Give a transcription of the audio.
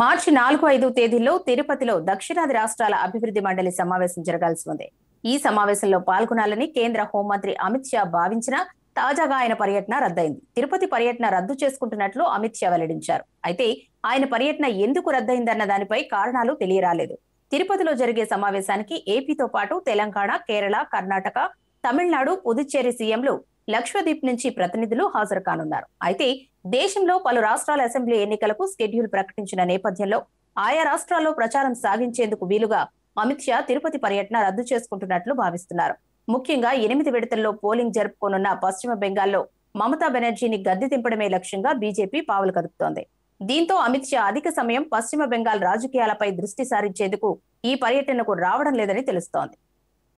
మార్చి నాలుగు ఐదు తేదీల్లో తిరుపతిలో దక్షిణాది రాష్ట్రాల అభివృద్ధి మండలి సమావేశం జరగాల్సి ఉంది ఈ సమావేశంలో పాల్గొనాలని కేంద్ర హోంమంత్రి అమిత్ షా భావించిన తాజాగా ఆయన పర్యటన రద్దయింది తిరుపతి పర్యటన రద్దు చేసుకుంటున్నట్లు అమిత్ షా వెల్లడించారు అయితే ఆయన పర్యటన ఎందుకు రద్దయిందన్న దానిపై కారణాలు తెలియరాలేదు తిరుపతిలో జరిగే సమావేశానికి ఏపీతో పాటు తెలంగాణ కేరళ కర్ణాటక తమిళనాడు పుదుచ్చేరి సీఎంలు లక్షద్వీప్ నుంచి ప్రతినిధులు హాజరు కానున్నారు అయితే దేశంలో పలు రాష్ట్రాల అసెంబ్లీ ఎన్నికలకు షెడ్యూల్ ప్రకటించిన నేపథ్యంలో ఆయా రాష్ట్రాల్లో ప్రచారం సాగించేందుకు వీలుగా అమిత్ షా తిరుపతి పర్యటన రద్దు చేసుకుంటున్నట్లు భావిస్తున్నారు ముఖ్యంగా ఎనిమిది విడతల్లో పోలింగ్ జరుపుకోనున్న పశ్చిమ బెంగాల్లో మమతా బెనర్జీని గద్దె దింపడమే లక్ష్యంగా బీజేపీ పావులు కదుపుతోంది దీంతో అమిత్ షా అధిక సమయం పశ్చిమ బెంగాల్ రాజకీయాలపై దృష్టి సారించేందుకు ఈ పర్యటనకు రావడం లేదని తెలుస్తోంది